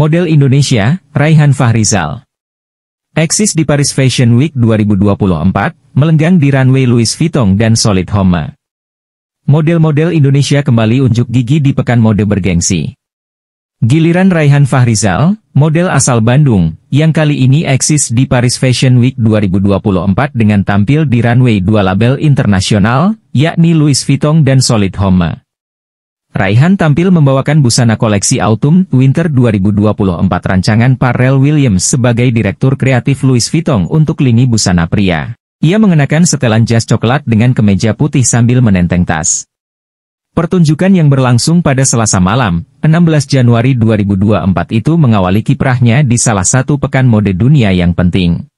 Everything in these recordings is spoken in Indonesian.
Model Indonesia, Raihan Fahrizal. Eksis di Paris Fashion Week 2024, melenggang di runway Louis Vuitton dan Solid Homme. Model-model Indonesia kembali unjuk gigi di pekan mode bergengsi. Giliran Raihan Fahrizal, model asal Bandung, yang kali ini eksis di Paris Fashion Week 2024 dengan tampil di runway dua label internasional, yakni Louis Vuitton dan Solid Homme. Raihan tampil membawakan busana koleksi Autumn Winter 2024 rancangan Pharrell Williams sebagai direktur kreatif Louis Vuitton untuk lini busana pria. Ia mengenakan setelan jas coklat dengan kemeja putih sambil menenteng tas. Pertunjukan yang berlangsung pada Selasa malam, 16 Januari 2024 itu mengawali kiprahnya di salah satu pekan mode dunia yang penting.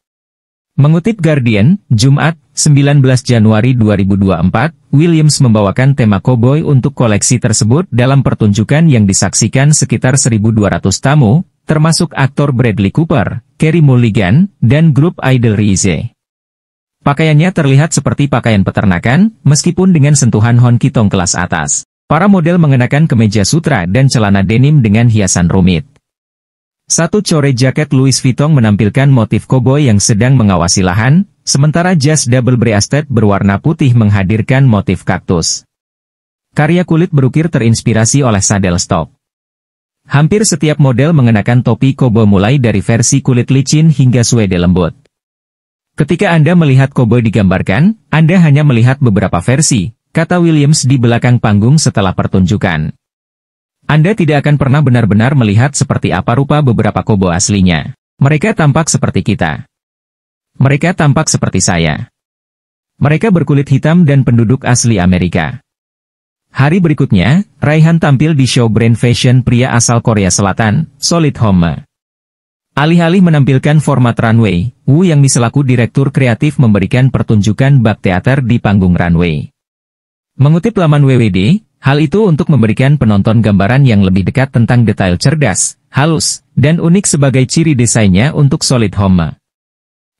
Mengutip Guardian, Jumat, 19 Januari 2024, Williams membawakan tema koboi untuk koleksi tersebut dalam pertunjukan yang disaksikan sekitar 1.200 tamu, termasuk aktor Bradley Cooper, Kerry Mulligan, dan grup Idol Rize. Pakaiannya terlihat seperti pakaian peternakan, meskipun dengan sentuhan honkitong kelas atas. Para model mengenakan kemeja sutra dan celana denim dengan hiasan rumit. Satu core jaket Louis Vuitton menampilkan motif koboi yang sedang mengawasi lahan, sementara jas double breasted berwarna putih menghadirkan motif kaktus. Karya kulit berukir terinspirasi oleh sadel stop. Hampir setiap model mengenakan topi koboi mulai dari versi kulit licin hingga suede lembut. Ketika Anda melihat koboi digambarkan, Anda hanya melihat beberapa versi, kata Williams di belakang panggung setelah pertunjukan. Anda tidak akan pernah benar-benar melihat seperti apa rupa beberapa kobo aslinya. Mereka tampak seperti kita. Mereka tampak seperti saya. Mereka berkulit hitam dan penduduk asli Amerika. Hari berikutnya, Raihan tampil di show brand fashion pria asal Korea Selatan, Solid Home. Alih-alih menampilkan format runway, Wu Yang selaku direktur kreatif memberikan pertunjukan bak teater di panggung runway. Mengutip laman WWD, Hal itu untuk memberikan penonton gambaran yang lebih dekat tentang detail cerdas, halus, dan unik sebagai ciri desainnya untuk Solid Home.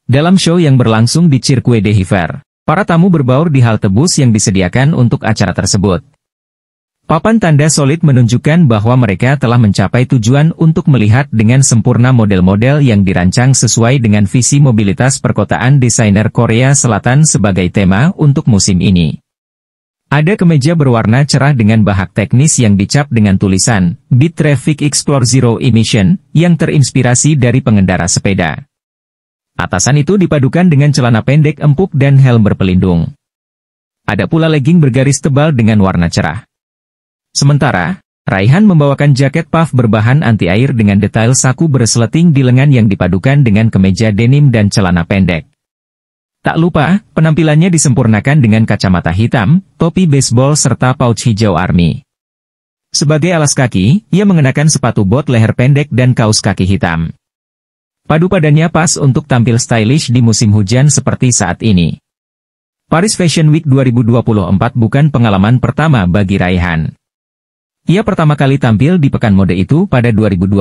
Dalam show yang berlangsung di Cirque de Hiver, para tamu berbaur di halte bus yang disediakan untuk acara tersebut. Papan tanda solid menunjukkan bahwa mereka telah mencapai tujuan untuk melihat dengan sempurna model-model yang dirancang sesuai dengan visi mobilitas perkotaan desainer Korea Selatan sebagai tema untuk musim ini. Ada kemeja berwarna cerah dengan bahak teknis yang dicap dengan tulisan, di Traffic Explore Zero Emission, yang terinspirasi dari pengendara sepeda. Atasan itu dipadukan dengan celana pendek empuk dan helm berpelindung. Ada pula legging bergaris tebal dengan warna cerah. Sementara, Raihan membawakan jaket puff berbahan anti-air dengan detail saku bersleting di lengan yang dipadukan dengan kemeja denim dan celana pendek. Tak lupa, penampilannya disempurnakan dengan kacamata hitam, topi baseball serta pouch hijau army. Sebagai alas kaki, ia mengenakan sepatu bot leher pendek dan kaos kaki hitam. Padu padannya pas untuk tampil stylish di musim hujan seperti saat ini. Paris Fashion Week 2024 bukan pengalaman pertama bagi Raihan. Ia pertama kali tampil di pekan mode itu pada 2022.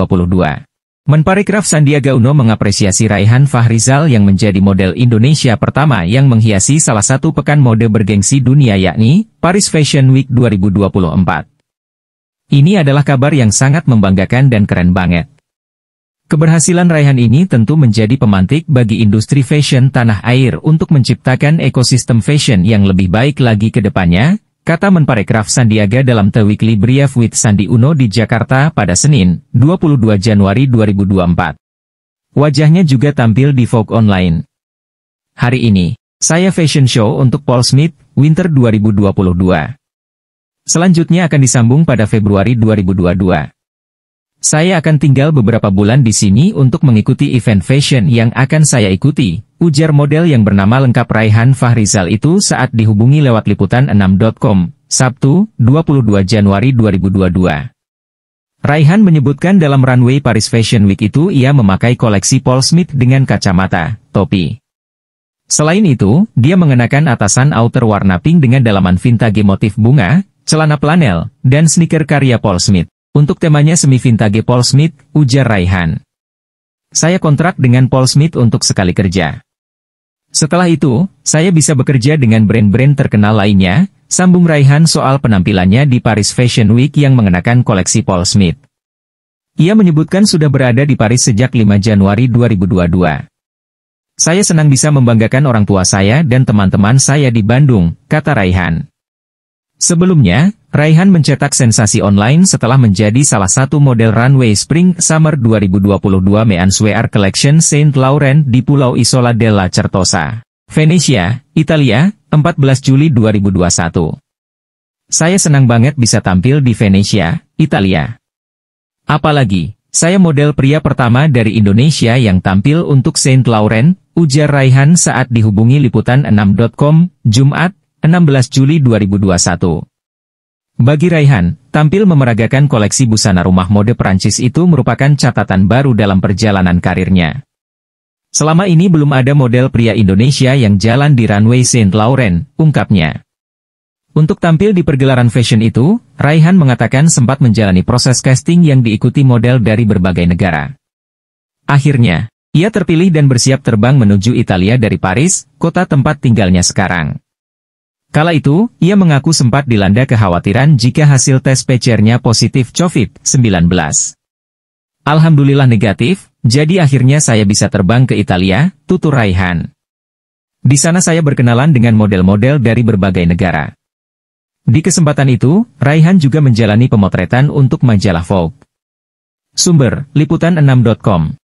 Menparekraf Sandiaga Uno mengapresiasi Raihan Fahrizal yang menjadi model Indonesia pertama yang menghiasi salah satu pekan mode bergengsi dunia yakni Paris Fashion Week 2024. Ini adalah kabar yang sangat membanggakan dan keren banget. Keberhasilan Raihan ini tentu menjadi pemantik bagi industri fashion tanah air untuk menciptakan ekosistem fashion yang lebih baik lagi ke depannya, kata Menparekraf Sandiaga dalam The Weekly Brief with Sandi Uno di Jakarta pada Senin, 22 Januari 2024. Wajahnya juga tampil di Vogue Online. Hari ini, saya fashion show untuk Paul Smith, Winter 2022. Selanjutnya akan disambung pada Februari 2022. Saya akan tinggal beberapa bulan di sini untuk mengikuti event fashion yang akan saya ikuti, ujar model yang bernama lengkap Raihan Fahrizal itu saat dihubungi lewat liputan 6.com, Sabtu, 22 Januari 2022. Raihan menyebutkan dalam runway Paris Fashion Week itu ia memakai koleksi Paul Smith dengan kacamata, topi. Selain itu, dia mengenakan atasan outer warna pink dengan dalaman vintage motif bunga, celana planel, dan sneaker karya Paul Smith. Untuk temanya semi vintage Paul Smith, ujar Raihan. Saya kontrak dengan Paul Smith untuk sekali kerja. Setelah itu, saya bisa bekerja dengan brand-brand terkenal lainnya, sambung Raihan soal penampilannya di Paris Fashion Week yang mengenakan koleksi Paul Smith. Ia menyebutkan sudah berada di Paris sejak 5 Januari 2022. Saya senang bisa membanggakan orang tua saya dan teman-teman saya di Bandung, kata Raihan. Sebelumnya, Raihan mencetak sensasi online setelah menjadi salah satu model runway Spring Summer 2022 Meanswear Collection Saint Laurent di Pulau Isola della Certosa, Venesia, Italia, 14 Juli 2021. Saya senang banget bisa tampil di Venesia, Italia. Apalagi, saya model pria pertama dari Indonesia yang tampil untuk Saint Laurent, ujar Raihan saat dihubungi liputan6.com, Jumat, 16 Juli 2021. Bagi Raihan, tampil memeragakan koleksi busana rumah mode Perancis itu merupakan catatan baru dalam perjalanan karirnya. Selama ini belum ada model pria Indonesia yang jalan di runway Saint Laurent, ungkapnya. Untuk tampil di pergelaran fashion itu, Raihan mengatakan sempat menjalani proses casting yang diikuti model dari berbagai negara. Akhirnya, ia terpilih dan bersiap terbang menuju Italia dari Paris, kota tempat tinggalnya sekarang. Kala itu, ia mengaku sempat dilanda kekhawatiran jika hasil tes PCR-nya positif COVID-19. Alhamdulillah negatif, jadi akhirnya saya bisa terbang ke Italia, tutur Raihan. Di sana saya berkenalan dengan model-model dari berbagai negara. Di kesempatan itu, Raihan juga menjalani pemotretan untuk majalah Vogue. Sumber, liputan6.com